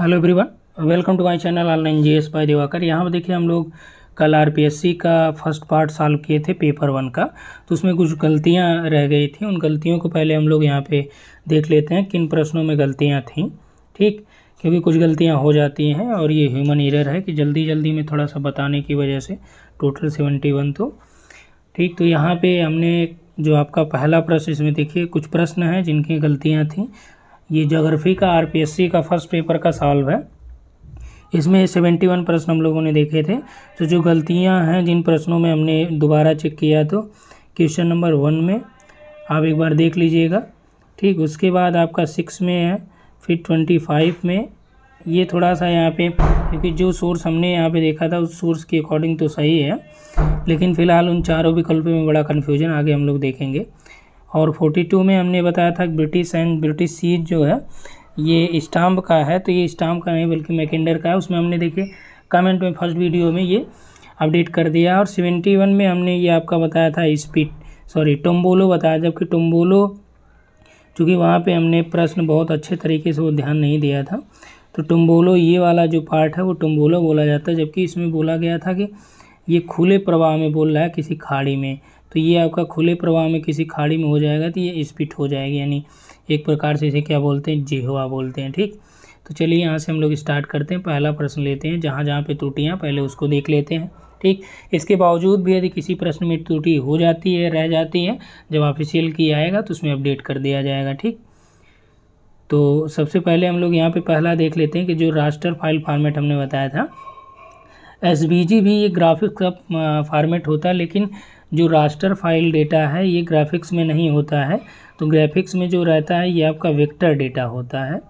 hello everyone welcome to my channel online G S by Divakar यहाँ पर देखिए हम लोग कल आरपीएससी का फर्स्ट पार्ट सॉल्व किए थे पेपर वन का तो उसमें कुछ गलतियाँ रह गई थी उन गलतियों को पहले हम लोग यहाँ पे देख लेते हैं किन प्रश्नों में गलतियाँ थीं ठीक क्योंकि कुछ गलतियाँ हो जाती हैं और ये ह्यूमन एरर है कि जल्दी जल्दी में थोड़ा सा बताने की वजह से टोटल सेवेंटी वन तो ठीक तो यहाँ पर हमने जो आपका पहला प्रश्न इसमें देखिए कुछ प्रश्न हैं जिनकी गलतियाँ थीं ये जोग्राफ़ी का आरपीएससी का फर्स्ट पेपर का सॉल्व है इसमें सेवेंटी वन प्रश्न हम लोगों ने देखे थे तो जो गलतियां हैं जिन प्रश्नों में हमने दोबारा चेक किया तो क्वेश्चन नंबर वन में आप एक बार देख लीजिएगा ठीक उसके बाद आपका सिक्स में है फिर ट्वेंटी फाइव में ये थोड़ा सा यहाँ पे क्योंकि जो सोर्स हमने यहाँ पे देखा था उस सोर्स के अकॉर्डिंग तो सही है लेकिन फ़िलहाल उन चारों विकल्पों में बड़ा कन्फ्यूजन आगे हम लोग देखेंगे और 42 में हमने बताया था ब्रिटिश एंड ब्रिटिश सीज जो है ये स्टाम्प का है तो ये स्टाम्प का नहीं बल्कि मैकेंडर का है उसमें हमने देखिए कमेंट में फर्स्ट वीडियो में ये अपडेट कर दिया और 71 में हमने ये आपका बताया था स्पीड सॉरी टोम्बोलो बताया जबकि टोम्बोलो चूँकि वहाँ पर हमने प्रश्न बहुत अच्छे तरीके से वो ध्यान नहीं दिया था तो टुम्बोलो ये वाला जो पार्ट है वो टुम्बोलो बोला जाता है जबकि इसमें बोला गया था कि ये खुले प्रवाह में बोल रहा है किसी खाड़ी में तो ये आपका खुले प्रवाह में किसी खाड़ी में हो जाएगा तो ये स्पिट हो जाएगी यानी एक प्रकार से इसे क्या बोलते हैं जेहवा बोलते हैं ठीक तो चलिए यहाँ से हम लोग स्टार्ट करते हैं पहला प्रश्न लेते हैं जहाँ जहाँ पर त्रुटियाँ पहले उसको देख लेते हैं ठीक इसके बावजूद भी यदि किसी प्रश्न में त्रुटि हो जाती है रह जाती है जब ऑफिशियल की आएगा तो उसमें अपडेट कर दिया जाएगा ठीक तो सबसे पहले हम लोग यहाँ पे पहला देख लेते हैं कि जो रास्टर फाइल फॉर्मेट हमने बताया था एस भी ये ग्राफिक्स का फॉर्मेट होता है लेकिन जो रास्टर फाइल डेटा है ये ग्राफिक्स में नहीं होता है तो ग्राफिक्स में जो रहता है ये आपका वेक्टर डेटा होता है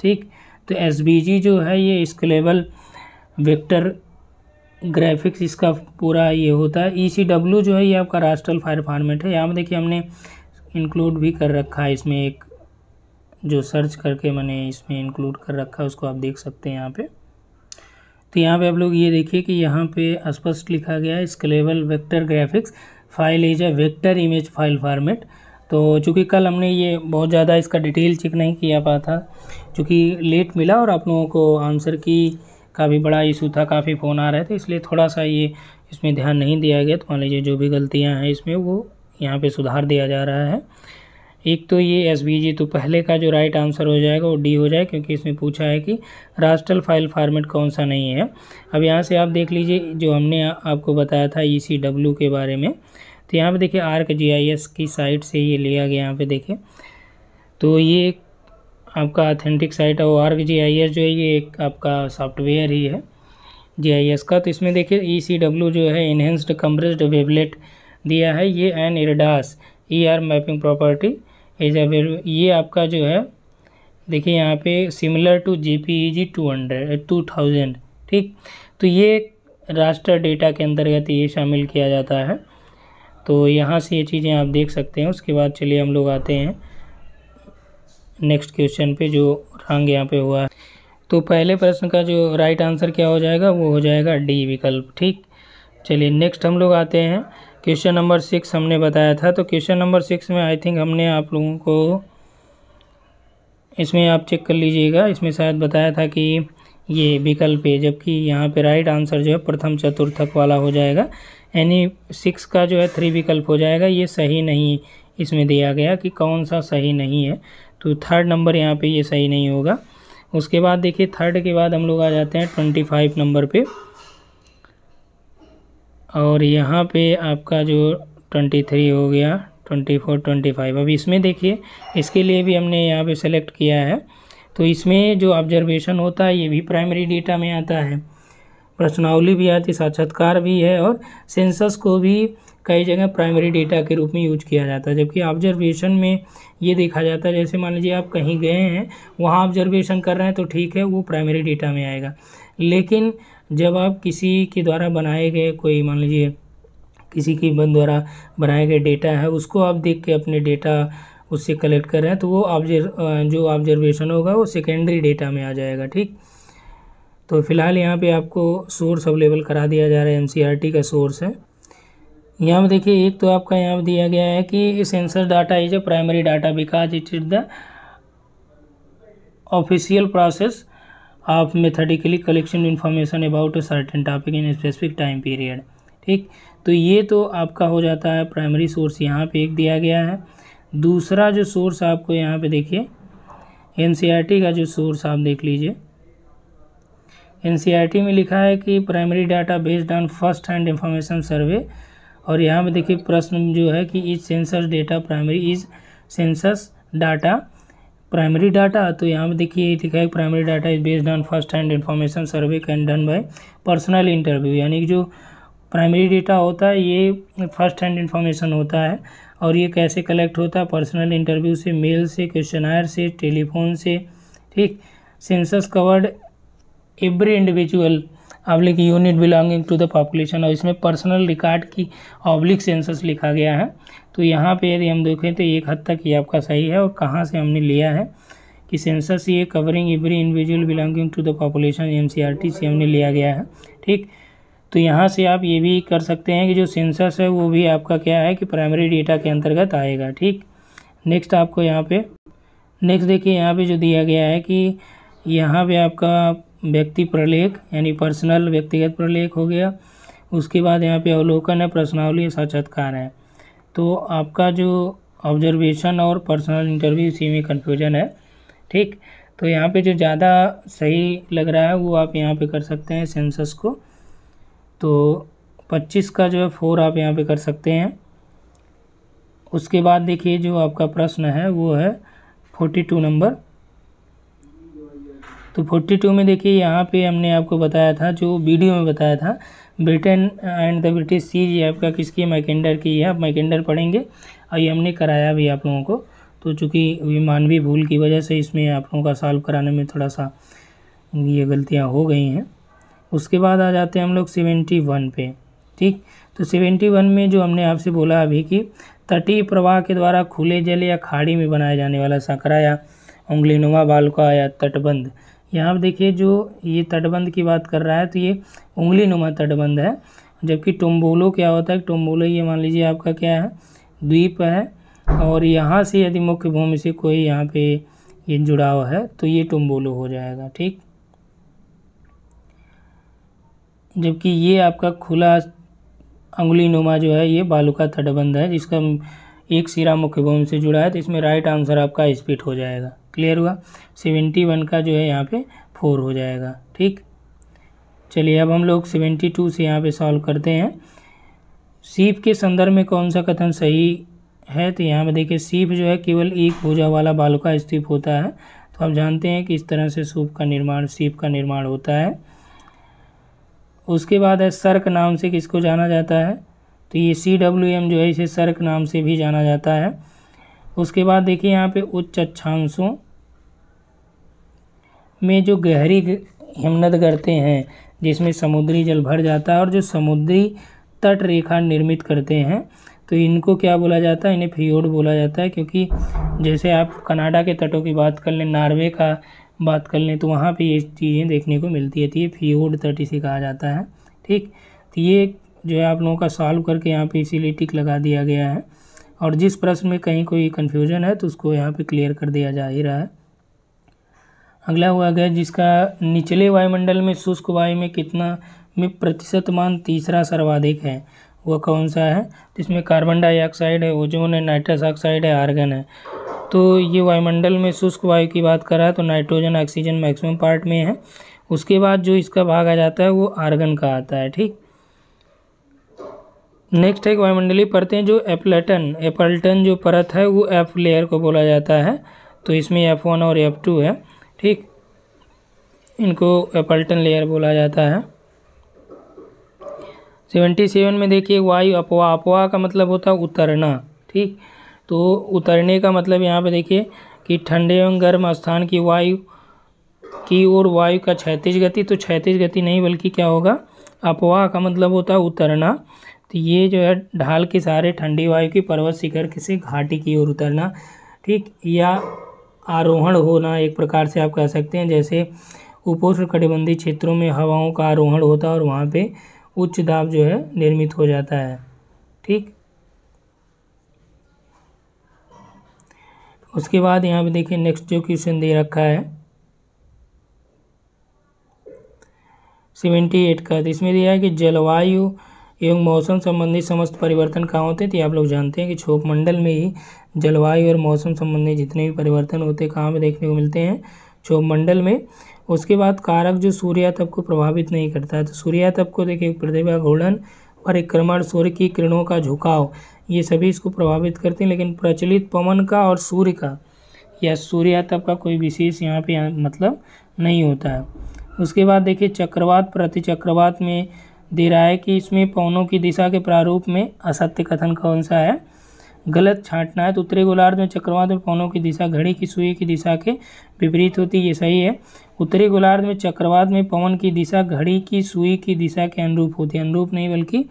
ठीक तो एस जो है ये स्केलेबल वेक्टर ग्राफिक्स इसका पूरा ये होता है ई e जो है ये आपका रास्टल फाइल फार्मेट है यहाँ पर देखिए हमने इंक्लूड भी कर रखा है इसमें एक जो सर्च करके मैंने इसमें इंक्लूड कर रखा है उसको आप देख सकते हैं यहाँ पर तो यहाँ पे आप लोग ये देखिए कि यहाँ पे स्पष्ट लिखा गया है scalable vector graphics file is है वेक्टर इमेज फाइल फॉर्मेट तो चूँकि कल हमने ये बहुत ज़्यादा इसका डिटेल चेक नहीं किया पा था चूँकि लेट मिला और आप लोगों को आंसर की काफ़ी बड़ा इशू था काफ़ी फ़ोन आ रहे थे इसलिए थोड़ा सा ये इसमें ध्यान नहीं दिया गया तो मान लीजिए जो भी गलतियाँ हैं इसमें वो यहाँ पर सुधार दिया जा रहा है एक तो ये एस बी जी तो पहले का जो राइट आंसर हो जाएगा वो डी हो जाए क्योंकि इसमें पूछा है कि रास्टल फाइल फॉर्मेट कौन सा नहीं है अब यहाँ से आप देख लीजिए जो हमने आपको बताया था ई सी डब्ल्यू के बारे में तो यहाँ पे देखिए आर्क जी आई एस की साइट से ये लिया गया यहाँ पे देखिए तो ये आपका ऑथेंटिक साइट है वो आर्क जी आई एस जो है ये एक आपका सॉफ्टवेयर ही है जी आई एस का तो इसमें देखिए ई सी डब्ल्यू जो है इन्हेंस्ड कम्प्रेस्ड वेबलेट दिया है ये an ERDAS E R mapping property as available ये आपका जो है देखिए यहाँ पे similar to J P E G two hundred two thousand ठीक तो ये राष्ट्र डेटा के अंतर्गत ये शामिल किया जाता है तो यहाँ से ये चीज़ें आप देख सकते हैं उसके बाद चलिए हम लोग आते हैं नेक्स्ट क्वेश्चन पे जो रंग यहाँ पे हुआ है तो पहले प्रश्न का जो राइट आंसर क्या हो जाएगा वो हो जाएगा डी विकल्प ठीक चलिए नेक्स्ट हम लोग आते हैं क्वेश्चन नंबर सिक्स हमने बताया था तो क्वेश्चन नंबर सिक्स में आई थिंक हमने आप लोगों को इसमें आप चेक कर लीजिएगा इसमें शायद बताया था कि ये विकल्प है जबकि यहाँ पे राइट आंसर जो है प्रथम चतुर्थक वाला हो जाएगा यानी सिक्स का जो है थ्री विकल्प हो जाएगा ये सही नहीं इसमें दिया गया कि कौन सा सही नहीं है तो थर्ड नंबर यहाँ पे ये सही नहीं होगा उसके बाद देखिए थर्ड के बाद हम लोग आ जाते हैं ट्वेंटी फाइव नंबर पे और यहाँ पे आपका जो ट्वेंटी थ्री हो गया ट्वेंटी फोर ट्वेंटी फाइव अब इसमें देखिए इसके लिए भी हमने यहाँ पे सेलेक्ट किया है तो इसमें जो ऑब्जर्वेशन होता है ये भी प्राइमरी डेटा में आता है प्रश्नावली भी आती साक्षात्कार भी है और सेंसस को भी कई जगह प्राइमरी डेटा के रूप में यूज किया जाता है जबकि ऑब्जर्वेशन में ये देखा जाता है जैसे मान लीजिए आप कहीं गए हैं वहाँ ऑब्जर्वेशन कर रहे हैं तो ठीक है वो प्राइमरी डेटा में आएगा लेकिन जब आप किसी के द्वारा बनाए गए कोई मान लीजिए किसी के बन द्वारा बनाए गए डेटा है उसको आप देख के अपने डेटा उससे कलेक्ट कर रहे हैं तो वो ऑब्जर्व जो ऑब्जर्वेशन होगा वो सेकेंडरी डेटा में आ जाएगा ठीक तो फिलहाल यहाँ पे आपको सोर्स अवेलेबल करा दिया जा रहा है एम का सोर्स है यहाँ पर देखिए एक तो आपका यहाँ दिया गया है कि sensor data is a primary data because it is the official process of methodically collection information about a certain topic in specific time period ठीक तो ये तो आपका हो जाता है प्राइमरी सोर्स यहाँ पे एक दिया गया है दूसरा जो सोर्स आपको यहाँ पे देखिए एन e का जो सोर्स आप देख लीजिए एन e में लिखा है कि primary data based on first hand information survey और यहाँ पे देखिए प्रश्न जो है कि इस census data primary is census data primary data तो यहाँ पे देखिए लिखा है primary data is based on first hand information survey can done by personal interview यानी कि जो प्राइमरी डाटा होता है ये फर्स्ट हैंड इन्फॉर्मेशन होता है और ये कैसे कलेक्ट होता है पर्सनल इंटरव्यू से मेल से आयर से टेलीफोन से ठीक census covered every individual oblique unit belonging to the population और इसमें पर्सनल रिकॉर्ड की ऑब्लिक सेंसस लिखा गया है तो यहाँ पे यदि हम देखें तो एक हद तक ये आपका सही है और कहाँ से हमने लिया है कि सेंसस ये covering every individual belonging to the population M से हमने लिया गया है ठीक तो यहाँ से आप ये भी कर सकते हैं कि जो सेंसस है वो भी आपका क्या है कि प्राइमरी डेटा के अंतर्गत आएगा ठीक नेक्स्ट आपको यहाँ पे नेक्स्ट देखिए यहाँ पे जो दिया गया है कि यहाँ पे आपका व्यक्ति प्रलेख यानी पर्सनल व्यक्तिगत प्रलेख हो गया उसके बाद यहाँ पे अवलोकन है प्रश्नावली साक्षात्कार है तो आपका जो ऑब्जर्वेशन और पर्सनल इंटरव्यू इसी में कन्फ्यूजन है ठीक तो यहाँ पे जो ज़्यादा सही लग रहा है वो आप यहाँ पे कर सकते हैं सेंसस को तो पच्चीस का जो है फोर आप यहाँ पे कर सकते हैं उसके बाद देखिए जो आपका प्रश्न है वो है फोर्टी टू नंबर तो 42 में देखिए यहाँ पे हमने आपको बताया था जो वीडियो में बताया था Britain and the British seas आपका किसकी मैकेंडर की है आप मैकेंडर पढ़ेंगे और ये हमने कराया भी आप लोगों को तो चूँकि मानवीय भूल की वजह से इसमें आप लोगों का सॉल्व कराने में थोड़ा सा ये गलतियाँ हो गई हैं उसके बाद आ जाते हैं हम लोग सेवेंटी वन पे ठीक तो सेवेंटी वन में जो हमने आपसे बोला अभी कि तटीय प्रवाह के द्वारा खुले जल या खाड़ी में बनाया जाने वाला सकरा या उंगलिनुमा बाल या तटबंध यहाँ पर देखिए जो ये तटबंध की बात कर रहा है तो ये उंगली नुमा तटबंध है जबकि टोम्बोलो क्या होता है टोम्बोलो ये मान लीजिए आपका क्या है द्वीप है और यहाँ से यदि मुख्य भूमि से कोई यहाँ पे ये जुड़ाव है तो ये टोम्बोलो हो जाएगा ठीक जबकि ये आपका खुला अंगुली नुमा जो है ये बालुका तटबंध है जिसका एक सिरा मुख्य भूमि से जुड़ा है तो इसमें राइट आंसर आपका स्पीट हो जाएगा क्लियर हुआ सेवेंटी वन का जो है यहाँ पे फोर हो जाएगा ठीक चलिए अब हम लोग सेवेंटी टू से यहाँ पे सॉल्व करते हैं सीप के संदर्भ में कौन सा कथन सही है तो यहाँ पे देखिए सीप जो है केवल एक भुजा वाला बालू का स्तूप होता है तो आप जानते हैं कि इस तरह से सूप का निर्माण सीप का निर्माण होता है उसके बाद है सर्क नाम से किसको जाना जाता है तो ये सी डब्ल्यू एम जो है इसे सर्क नाम से भी जाना जाता है उसके बाद देखिए यहाँ पे उच्च अक्षांशों में जो गहरी हिमनद करते हैं जिसमें समुद्री जल भर जाता है और जो समुद्री तट रेखा निर्मित करते हैं तो इनको क्या बोला जाता है इन्हें फियोड बोला जाता है क्योंकि जैसे आप कनाडा के तटों की बात कर लें नॉर्वे का बात कर लें तो वहाँ पे ये चीज़ें देखने को मिलती है तो ये फियोड तट इसे कहा जाता है ठीक तो ये जो है आप लोगों का सॉल्व करके यहाँ पे इसीलिए टिक लगा दिया गया है और जिस प्रश्न में कहीं कोई कन्फ्यूजन है तो उसको यहाँ पर क्लियर कर दिया जा ही रहा है अगला हुआ गया जिसका निचले वायुमंडल में शुष्क वायु में कितना में प्रतिशत मान तीसरा सर्वाधिक है वह कौन सा है तो इसमें कार्बन डाइऑक्साइड है ओजोन है नाइट्रस ऑक्साइड है आर्गन है तो ये वायुमंडल में शुष्क वायु की बात करा तो नाइट्रोजन ऑक्सीजन मैक्सिमम पार्ट में है उसके बाद जो इसका भाग आ जाता है वो आर्गन का आता है ठीक नेक्स्ट है पढ़ते परतें जो एपलेटन एपल्टन जो परत है वो एफ लेयर को बोला जाता है तो इसमें एफ वन और एफ टू है ठीक इनको एपल्टन लेयर बोला जाता है सेवेंटी सेवन में देखिए वायु अपवा अपवा का मतलब होता है उतरना ठीक तो उतरने का मतलब यहाँ पे देखिए कि ठंडे एवं गर्म स्थान की वायु की ओर वायु का क्षैतिज गति तो क्षैतिज गति नहीं बल्कि क्या होगा अपवाह का मतलब होता है उतरना तो ये जो है ढाल के सारे ठंडी वायु की पर्वत शिखर किसी घाटी की ओर उतरना ठीक या आरोहण होना एक प्रकार से आप कह सकते हैं जैसे उपोष्ण कटिबंधी क्षेत्रों में हवाओं का आरोहण होता है और वहाँ पे उच्च दाब जो है निर्मित हो जाता है ठीक उसके बाद यहाँ पे देखिए नेक्स्ट जो क्वेश्चन दे रखा है सेवेंटी एट का तो इसमें दिया है कि जलवायु एवं मौसम संबंधी समस्त परिवर्तन कहाँ होते हैं तो आप लोग जानते हैं कि क्षोभ मंडल में ही जलवायु और मौसम संबंधी जितने भी परिवर्तन होते हैं कहाँ में देखने को मिलते हैं क्षोभ मंडल में उसके बाद कारक जो सूर्यातप को प्रभावित नहीं करता है तो सूर्यातप को देखिए प्रतिभा घूर्णन परिक्रमण सूर्य की किरणों का झुकाव ये सभी इसको प्रभावित करते हैं लेकिन प्रचलित पवन का और सूर्य का या सूर्यातप का कोई विशेष यहाँ पे मतलब नहीं होता है उसके बाद देखिए चक्रवात प्रति चक्रवात में दे रहा है कि इसमें पवनों की दिशा के प्रारूप में असत्य कथन कौन सा है गलत छांटना है तो उत्तरी गोलार्ध में चक्रवात में पवनों की दिशा घड़ी की सुई की दिशा के विपरीत होती है ये सही है उत्तरी गोलार्ध में चक्रवात में पवन की दिशा घड़ी की सुई की दिशा के अनुरूप होती है अनुरूप नहीं बल्कि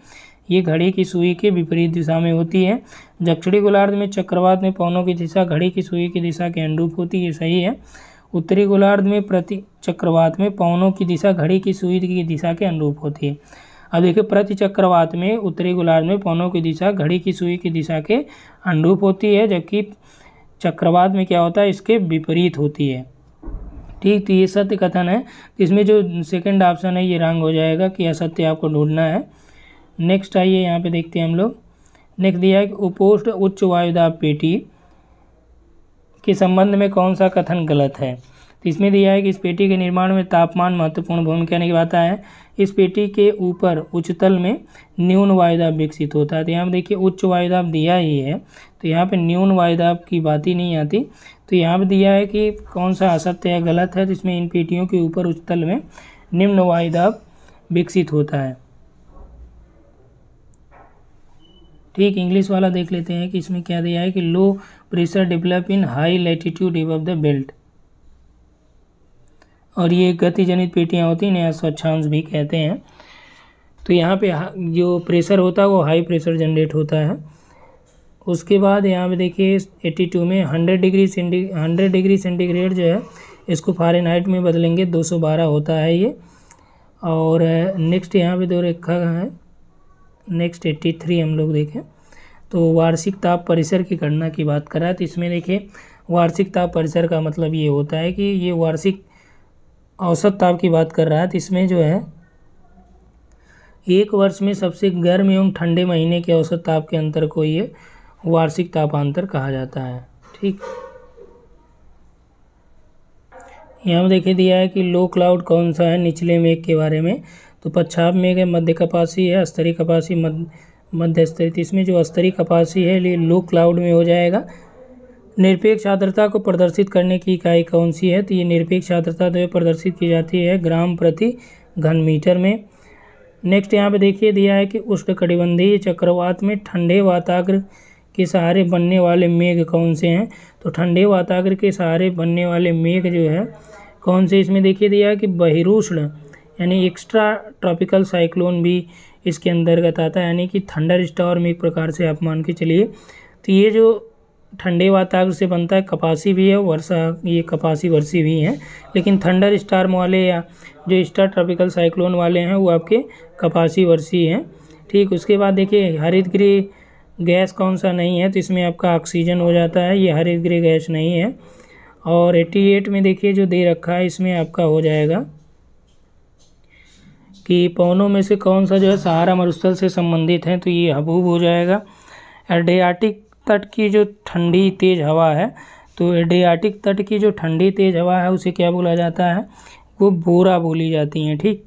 ये घड़ी की सुई के विपरीत दिशा में होती है दक्षिणी गोलार्ध में चक्रवात में पवनों की दिशा घड़ी की सुई की दिशा के अनुरूप होती है ये सही है उत्तरी गोलार्ध में प्रति चक्रवात में पवनों की दिशा घड़ी की सुई की दिशा के अनुरूप होती है अब देखिए प्रति चक्रवात में उत्तरी गोलार्ध में पौनों की दिशा घड़ी की सुई की दिशा के अनुरूप होती है जबकि चक्रवात में क्या होता है इसके विपरीत होती है ठीक तो ये सत्य कथन है इसमें जो सेकंड ऑप्शन है ये रंग हो जाएगा कि असत्य आपको ढूंढना है नेक्स्ट आइए यहाँ पे देखते हैं हम लोग नेक्स्ट दिया है कि उपोष्ट उच्च वायुदाब पेटी के संबंध में कौन सा कथन गलत है तो इसमें दिया है कि इस पेटी के निर्माण में तापमान महत्वपूर्ण भूमिका निभाता है इस पेटी के ऊपर उच्चतल में न्यून वायुदाब विकसित होता है तो यहाँ पर देखिए उच्च वायुदाब दिया ही है तो यहाँ पे न्यून वायुदाब की बात ही नहीं आती तो यहाँ पर दिया है कि कौन सा असत्य है गलत है तो इसमें इन पेटियों के ऊपर उच्चतल में निम्न वायुदाब विकसित होता है ठीक इंग्लिश वाला देख लेते हैं कि इसमें क्या दिया है कि low pressure develop in high latitude of the belt और ये गति जनित पेटियाँ होती हैं इन्हें अश्वच्छांश भी कहते हैं तो यहाँ पे जो प्रेशर होता है वो हाई प्रेशर जनरेट होता है उसके बाद यहाँ पे देखिए 82 में 100 डिग्री सेंटी 100 डिग्री सेंटीग्रेड जो है इसको फारेनहाइट में बदलेंगे 212 होता है ये और नेक्स्ट यहाँ पे दो रेखा है नेक्स्ट 83 हम लोग देखें तो वार्षिक ताप परिसर की गणना की बात करा तो इसमें देखिए वार्षिक ताप परिसर का मतलब ये होता है कि ये वार्षिक औसत ताप की बात कर रहा है तो इसमें जो है एक वर्ष में सबसे गर्म एवं ठंडे महीने के औसत ताप के अंतर को ये वार्षिक तापांतर कहा जाता है ठीक यहाँ पर देखे दिया है कि लो क्लाउड कौन सा है निचले मेघ के बारे में तो पच्छाप मेघ है मध्य कपासी है स्तरी कपासी मध्य स्तरी तो इसमें जो स्तरी कपासी है लो क्लाउड में हो जाएगा निरपेक्ष आर्द्रता को प्रदर्शित करने की इकाई कौन सी है तो ये निरपेक्ष आर्द्रता जो प्रदर्शित की जाती है ग्राम प्रति घन मीटर में नेक्स्ट यहाँ पे देखिए दिया है कि उष्णकटिबंधीय चक्रवात में ठंडे वाताग्र के सहारे बनने वाले मेघ कौन से हैं तो ठंडे वाताग्र के सहारे बनने वाले मेघ जो है कौन से इसमें देखिए दिया है कि बहिरूष्ण यानी एक्स्ट्रा ट्रॉपिकल साइक्लोन भी इसके अंतर्गत आता है यानी कि थंडर स्टॉर्म एक प्रकार से आप मान के चलिए तो ये जो ठंडे वातावरण से बनता है कपासी भी है वर्षा ये कपासी वर्षी भी हैं लेकिन थंडर स्टार वाले या जो स्टार ट्रॉपिकल साइक्लोन वाले हैं वो आपके कपासी वर्षी हैं ठीक उसके बाद देखिए हरित गृह गैस कौन सा नहीं है तो इसमें आपका ऑक्सीजन हो जाता है ये हरित गृह गैस नहीं है और एट्टी एट में देखिए जो दे रखा है इसमें आपका हो जाएगा कि पवनों में से कौन सा जो है सहारा मरुस्थल से संबंधित है तो ये हबूब हो जाएगा एडियाटिक तट की जो ठंडी तेज़ हवा है तो एडियाटिक तट की जो ठंडी तेज़ हवा है उसे क्या बोला जाता है वो बोरा बोली जाती हैं ठीक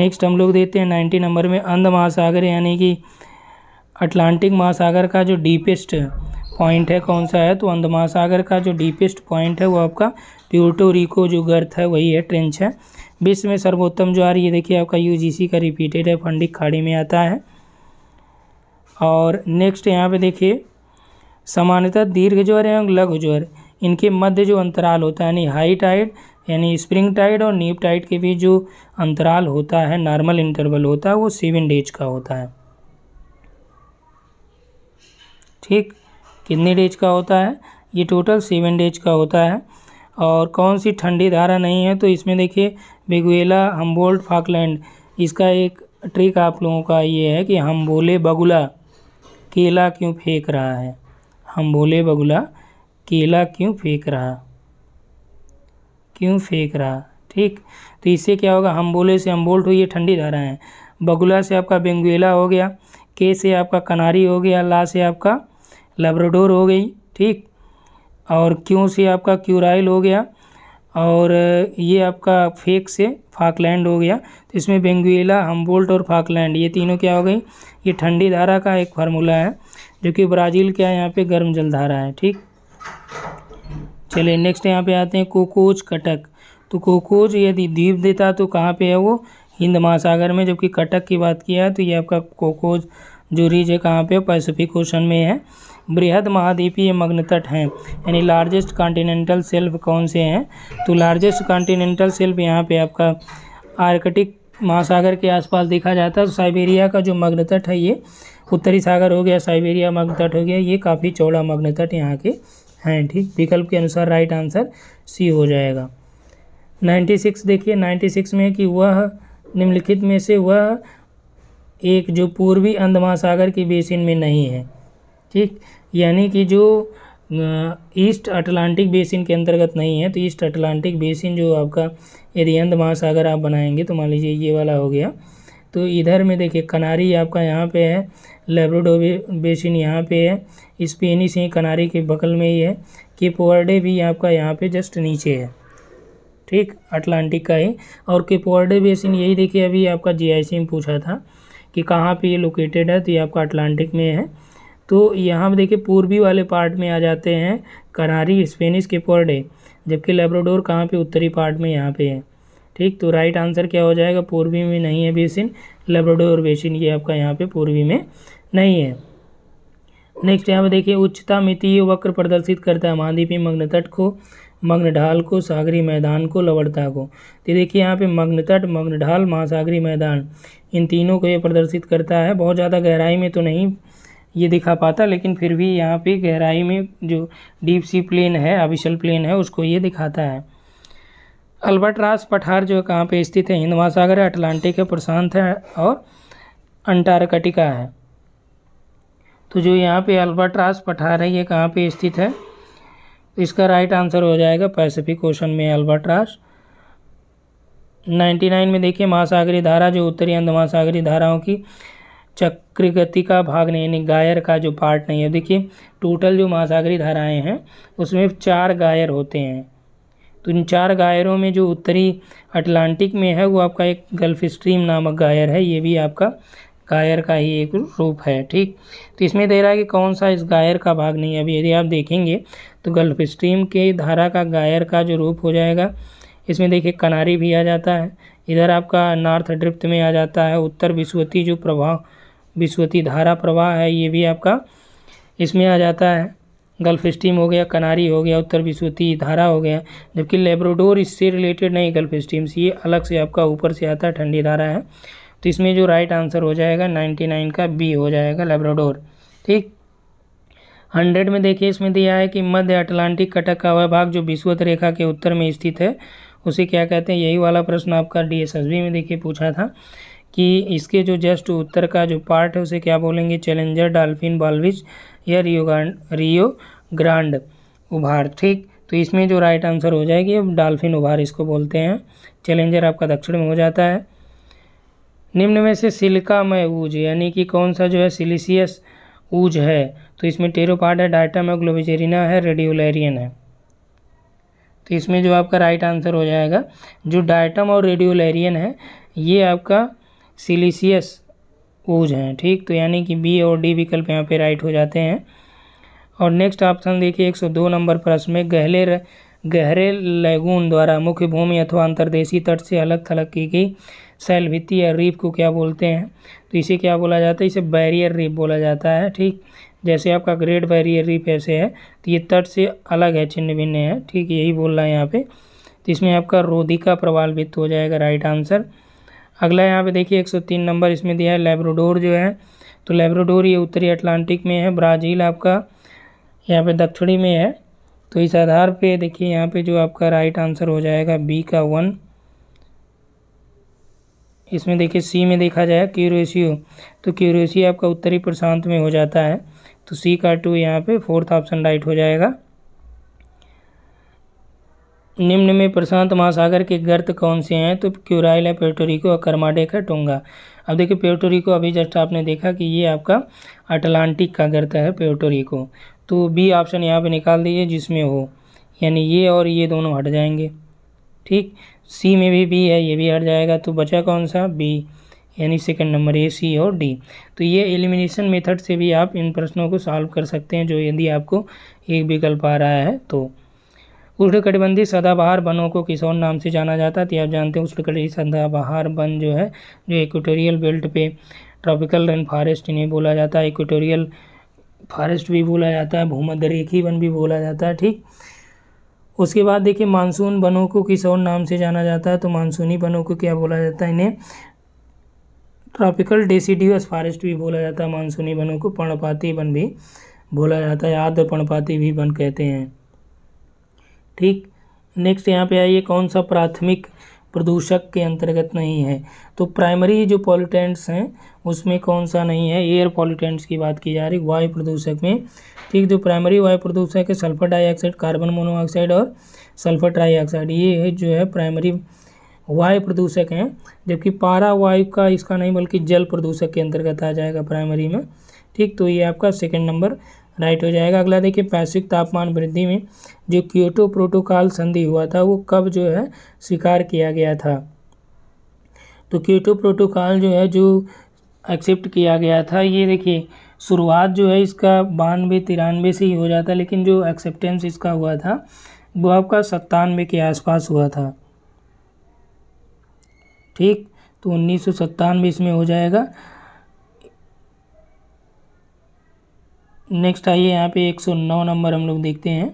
नेक्स्ट हम लोग देते हैं नाइन्टी नंबर में अंध महासागर यानी कि अटलांटिक महासागर का जो डीपेस्ट पॉइंट है कौन सा है तो अंध महासागर का जो डीपेस्ट पॉइंट है वो आपका प्यूटो रिको जो गर्थ है वही है ट्रेंच है विश्व में सर्वोत्तम ज्वार ये देखिए आपका यूजीसी का रिपीटेड है फंडिक खाड़ी में आता है और नेक्स्ट यहाँ पे देखिए सामान्यतः दीर्घ ज्वर एवं लघु ज्वर इनके मध्य जो अंतराल होता है यानी हाई टाइड यानी स्प्रिंग टाइड और नीप टाइड के बीच जो अंतराल होता है नॉर्मल इंटरवल होता है वो सेवन डेज का होता है ठीक कितने डेज का होता है ये टोटल सेवन डेज का होता है और कौन सी ठंडी धारा नहीं है तो इसमें देखिए बेगुएला हम्बोल्ट फाकलैंड इसका एक ट्रिक आप लोगों का ये है कि हम बोले बगुला केला क्यों फेंक रहा है हम बोले बगुला केला क्यों फेंक रहा क्यों फेंक रहा ठीक तो इससे क्या होगा हम बोले से हम बोल्ट हुई ये ठंडी धारा है बगुला से आपका बेंगुएला हो गया के से आपका कनारी हो गया ला से आपका लेब्राडोर हो गई ठीक और क्यों से आपका क्यूराइल हो गया और ये आपका फेक से फाकलैंड हो गया तो इसमें बेंगुएला हम्बोल्ट और फाकलैंड ये तीनों क्या हो गई ये ठंडी धारा का एक फार्मूला है जो कि ब्राज़ील क्या यहाँ पे गर्म जल धारा है ठीक चलिए नेक्स्ट यहाँ पे आते हैं कोकोज कटक तो कोकोज यदि द्वीप देता तो कहाँ पे है वो हिंद महासागर में जबकि कटक की बात किया तो ये आपका कोकोज जो रीज है कहाँ पर पैसिफिक ओशन में है बृहद महाद्वीपीय मग्नतट हैं यानी लार्जेस्ट कॉन्टिनेंटल सेल्फ कौन से हैं तो लार्जेस्ट कॉन्टिनेंटल सेल्फ यहाँ पे आपका आर्कटिक महासागर के आसपास देखा जाता है तो साइबेरिया का जो मग्नतट है ये उत्तरी सागर हो गया साइबेरिया मग्नतट हो गया ये काफ़ी चौड़ा मग्नतट यहाँ के हैं ठीक विकल्प के अनुसार राइट आंसर सी हो जाएगा सिक्स देखिए सिक्स में कि वह निम्नलिखित में से वह एक जो पूर्वी अंध महासागर के बेसिन में नहीं है ठीक यानी कि जो ईस्ट अटलांटिक बेसिन के अंतर्गत नहीं है तो ईस्ट अटलांटिक बेसिन जो आपका यदि अंध महासागर आप बनाएंगे तो मान लीजिए ये वाला हो गया तो इधर में देखिए कनारी आपका यहाँ पे है लेब्रोडो बेसिन यहाँ पे है स्पेनिश ही कनारी के बगल में ही है केपोवर्डे भी आपका यहाँ पे जस्ट नीचे है ठीक अटलांटिक का ही और केपोवर्डे बेसिन यही देखिए अभी आपका जी में पूछा था कि कहाँ पर ये लोकेटेड है तो ये आपका अटलांटिक में है तो यहाँ देखिए पूर्वी वाले पार्ट में आ जाते हैं कनारी स्पेनिश के पर्डे जबकि लेब्रोडोर कहाँ पे उत्तरी पार्ट में यहाँ पे है ठीक तो राइट आंसर क्या हो जाएगा पूर्वी में नहीं है बेसिन लेब्रोडोर बेसिन ये आपका यहाँ पे पूर्वी में नहीं है नेक्स्ट यहाँ पे देखिए उच्चता मितीय वक्र प्रदर्शित करता है महादीपी मग्न तट को मग्न ढाल को सागरी मैदान को लवड़ता को तो देखिए यहाँ पे मग्न तट मग्न ढाल महासागरी मैदान इन तीनों को ये प्रदर्शित करता है बहुत ज़्यादा गहराई में तो नहीं ये दिखा पाता लेकिन फिर भी यहाँ पे गहराई में जो डीप सी प्लेन है अविशल प्लेन है उसको ये दिखाता है रास पठार जो कहाँ पे स्थित है हिंद महासागर है अटलांटिक है प्रशांत है और अंटार्कटिका है तो जो यहाँ पे रास पठार है ये कहाँ पे स्थित है इसका राइट आंसर हो जाएगा पैसिफिक ओशन में अल्बर्टरास 99 में देखिए महासागरी धारा जो उत्तरी अंध महासागरी धाराओं की चक्रगति का भाग नहीं यानी गायर का जो पार्ट नहीं है देखिए टोटल जो महासागरी धाराएं हैं उसमें चार गायर होते हैं तो इन चार गायरों में जो उत्तरी अटलांटिक में है वो आपका एक गल्फ स्ट्रीम नामक गायर है ये भी आपका गायर का ही एक रूप है ठीक तो इसमें दे रहा है कि कौन सा इस गायर का भाग नहीं है अभी यदि आप देखेंगे तो गल्फ स्ट्रीम के धारा का गायर का जो रूप हो जाएगा इसमें देखिए कनारी भी आ जाता है इधर आपका नॉर्थ ड्रिफ्ट में आ जाता है उत्तर विश्वती जो प्रभाव विश्वती धारा प्रवाह है ये भी आपका इसमें आ जाता है गल्फ स्टीम हो गया कनारी हो गया उत्तर विश्वती धारा हो गया जबकि लेब्रोडोर इससे रिलेटेड नहीं गल्फ स्टीम्स ये अलग से आपका ऊपर से आता है ठंडी धारा है तो इसमें जो राइट आंसर हो जाएगा नाइन का बी हो जाएगा लेब्रोडोर ठीक हंड्रेड में देखिए इसमें दिया है कि मध्य अटलांटिक कटक का वह भाग जो विश्वत रेखा के उत्तर में स्थित है उसे क्या कहते हैं यही वाला प्रश्न आपका डी में देखिए पूछा था कि इसके जो जस्ट उत्तर का जो पार्ट है उसे क्या बोलेंगे चैलेंजर डाल्फिन बालविच या रियो रियो ग्रांड उभार ठीक तो इसमें जो राइट आंसर हो जाएगी डाल्फिन उभार इसको बोलते हैं चैलेंजर आपका दक्षिण में हो जाता है निम्न में से सिलिका में ऊज यानी कि कौन सा जो है सिलिसियस ऊज है तो इसमें पार्ट है डायटम है ग्लोबिजेरिना है रेडियोलेरियन है तो इसमें जो आपका राइट आंसर हो जाएगा जो डायटम और रेडियोलेरियन है ये आपका सिलीसियस ऊज हैं ठीक तो यानी कि बी और डी विकल्प यहाँ पे राइट हो जाते हैं और नेक्स्ट ऑप्शन देखिए 102 नंबर प्रश्न में गहले र, गहरे लैगून द्वारा मुख्य भूमि अथवा अंतर्देशी तट से अलग थलग की गई सैल भित्ती या रीप को क्या बोलते हैं तो इसे क्या बोला जाता है इसे बैरियर रीप बोला जाता है ठीक जैसे आपका ग्रेट बैरियर रीप ऐसे है तो ये तट से अलग है छिन्न भिन्न है ठीक यही बोल रहा है यहाँ पे तो इसमें आपका रोधिका प्रवाल वित्त हो जाएगा राइट आंसर अगला यहाँ पे देखिए 103 नंबर इसमें दिया है लेब्रोडोर जो है तो लेब्रोडोर ये उत्तरी अटलांटिक में है ब्राज़ील आपका यहाँ पे दक्षिणी में है तो इस आधार पे देखिए यहाँ पे जो आपका राइट आंसर हो जाएगा बी का वन इसमें देखिए सी में देखा जाए क्यूरोसियो तो क्यूरोसियो आपका उत्तरी प्रशांत में हो जाता है तो सी का टू यहाँ पर फोर्थ ऑप्शन राइट हो जाएगा निम्न में प्रशांत महासागर के गर्त कौन से हैं तो क्यूराइल है प्योटोरिको और कर्माडेक है टोंगा अब देखिए प्योटोरिको अभी जस्ट आपने देखा कि ये आपका अटलांटिक का गर्त है प्योटोरिको तो बी ऑप्शन यहाँ पे निकाल दीजिए जिसमें हो यानी ये और ये दोनों हट जाएंगे ठीक सी में भी बी है ये भी हट जाएगा तो बचा कौन सा बी यानी सेकंड नंबर ए सी और डी तो ये एलिमिनेशन मेथड से भी आप इन प्रश्नों को सॉल्व कर सकते हैं जो यदि आपको एक विकल्प आ रहा है तो उष्णकटिबंधीय सदाबहार वनों को किसौन नाम से जाना जाता है आप जानते हैं उष्णकटिबंधीय सदाबहार वन जो है जो इक्वेटोरियल बेल्ट पे ट्रॉपिकल रेन फॉरेस्ट इन्हें बोला जाता है इक्वेटोरियल फॉरेस्ट भी बोला जाता है भूमध्य रेखी वन भी बोला जाता है ठीक उसके बाद देखिए मानसून वनों को किस और नाम से जाना जाता है तो मानसूनी वनों को क्या बोला जाता है इन्हें ट्रॉपिकल डेसीडियस फॉरेस्ट भी बोला जाता है मानसूनी वनों को पर्णपाती वन भी बोला जाता है आद्र पर्णपाती भी वन कहते हैं ठीक नेक्स्ट यहाँ पे आइए कौन सा प्राथमिक प्रदूषक के अंतर्गत नहीं है तो प्राइमरी जो पॉल्यूटेंट्स हैं उसमें कौन सा नहीं है एयर पॉल्यूटेंट्स की बात की जा रही वायु प्रदूषक में ठीक जो प्राइमरी वायु प्रदूषक है सल्फर डाइऑक्साइड कार्बन मोनोऑक्साइड और सल्फर ट्राइऑक्साइड ये जो है प्राइमरी वायु प्रदूषक हैं जबकि पारा वायु का इसका नहीं बल्कि जल प्रदूषक के अंतर्गत आ जाएगा प्राइमरी में ठीक तो ये आपका सेकेंड नंबर राइट हो जाएगा अगला देखिए वैश्विक तापमान वृद्धि में जो क्योटो प्रोटोकॉल संधि हुआ था वो कब जो है स्वीकार किया गया था तो क्योटो प्रोटोकॉल जो है जो एक्सेप्ट किया गया था ये देखिए शुरुआत जो है इसका बानवे तिरानवे से ही हो जाता लेकिन जो एक्सेप्टेंस इसका हुआ था वो आपका सत्तानवे के आसपास हुआ था ठीक तो उन्नीस सौ सत्तानवे इसमें हो जाएगा नेक्स्ट आइए यहाँ पे 109 नंबर हम लोग देखते हैं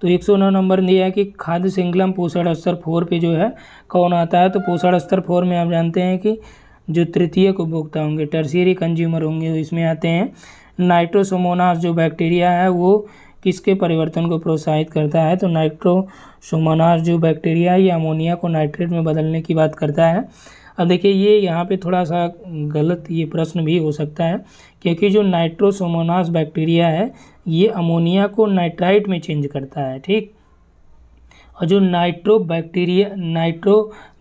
तो 109 नंबर दिया है कि खाद्य श्रृंखला पोषण स्तर फोर पे जो है कौन आता है तो पोषण स्तर फोर में आप जानते हैं कि जो तृतीय उपभोक्ता होंगे टर्सियरी कंज्यूमर होंगे इसमें आते हैं नाइट्रोसोमोनास जो बैक्टीरिया है वो किसके परिवर्तन को प्रोत्साहित करता है तो नाइट्रोसोमोनास जो बैक्टीरिया है ये अमोनिया को नाइट्रेट में बदलने की बात करता है अब देखिए ये यहाँ पे थोड़ा सा गलत ये प्रश्न भी हो सकता है क्योंकि जो नाइट्रोसोमोनास बैक्टीरिया है ये अमोनिया को नाइट्राइट में चेंज करता है ठीक और जो नाइट्रो बैक्टीरिया नाइट्रो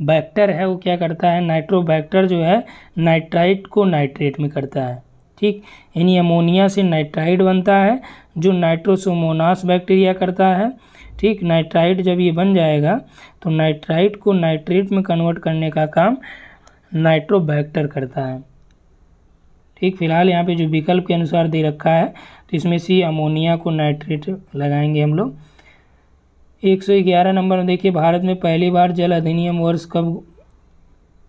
बैक्टर है वो क्या करता है नाइट्रो बैक्टर जो है नाइट्राइट को नाइट्रेट में करता है ठीक यानी अमोनिया से नाइट्राइड बनता है जो नाइट्रोसोमोनास बैक्टीरिया करता है ठीक नाइट्राइड जब ये बन जाएगा तो नाइट्राइट को नाइट्रेट में कन्वर्ट करने का काम नाइट्रोबैक्टर करता है ठीक फिलहाल यहाँ पे जो विकल्प के अनुसार दे रखा है तो इसमें सी अमोनिया को नाइट्रेट लगाएंगे हम लोग एक सौ ग्यारह नंबर में देखिए भारत में पहली बार जल अधिनियम वर्ष कब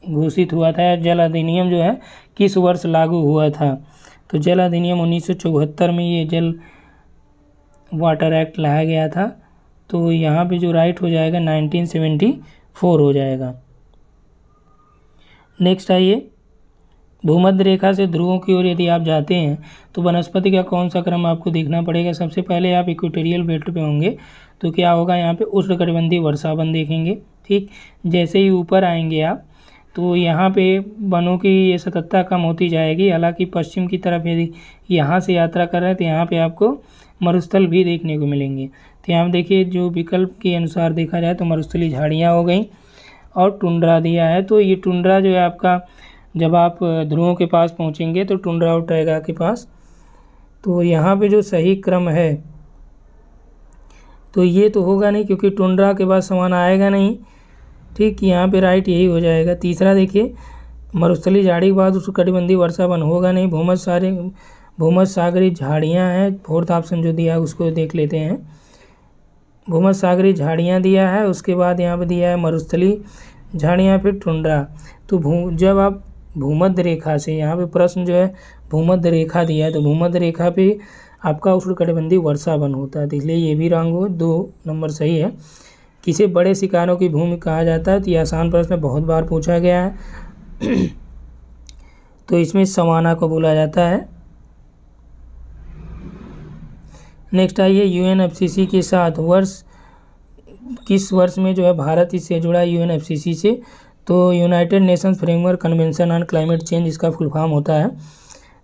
घोषित हुआ था जल अधिनियम जो है किस वर्ष लागू हुआ था तो जल अधिनियम उन्नीस में ये जल वाटर एक्ट लाया गया था तो यहाँ पे जो राइट हो जाएगा 1974 हो जाएगा नेक्स्ट आइए भूमध्य रेखा से ध्रुवों की ओर यदि आप जाते हैं तो वनस्पति का कौन सा क्रम आपको देखना पड़ेगा सबसे पहले आप इक्वेटोरियल बेल्ट पे होंगे तो क्या होगा यहाँ पे वर्षा वर्षावन देखेंगे ठीक जैसे ही ऊपर आएंगे आप तो यहाँ पे वनों की ये सतत्ता कम होती जाएगी हालांकि पश्चिम की तरफ यदि यहाँ से यात्रा कर रहे हैं तो यहाँ पर आपको मरुस्थल भी देखने को मिलेंगे तो यहाँ देखिए जो विकल्प के अनुसार देखा जाए तो मरुस्थली झाड़ियाँ हो गई और टुंड्रा दिया है तो ये टुंड्रा जो है आपका जब आप ध्रुवों के पास पहुँचेंगे तो टुंड्रा और टैगा के पास तो यहाँ पे जो सही क्रम है तो ये तो होगा नहीं क्योंकि टुंड्रा के बाद समान आएगा नहीं ठीक यहाँ पे राइट यही हो जाएगा तीसरा देखिए मरुस्थली झाड़ी के बाद उसको कटिबंधी वन होगा नहीं भूमध सारे भूमध सागरी झाड़ियाँ हैं फोर्थ ऑप्शन जो दिया उसको देख लेते हैं भूमध सागरी झाड़ियाँ दिया है उसके बाद यहाँ पर दिया है मरुस्थली झाड़ियाँ फिर टुंड्रा तो भू जब आप भूमध्य रेखा से यहाँ पे प्रश्न जो है भूमध्य रेखा दिया है तो भूमध्य रेखा पे आपका वर्षा बन होता है तो इसलिए ये भी रंग हो दो नंबर सही है किसे बड़े शिकारों की भूमि कहा जाता है तो ये आसान प्रश्न बहुत बार पूछा गया है तो इसमें समाना को बोला जाता है नेक्स्ट आइए यूएनएफसीसी के साथ वर्ष किस वर्ष में जो है भारत इससे जुड़ा यू एन से तो United Nations Framework Convention on Climate Change इसका फुल फॉर्म होता है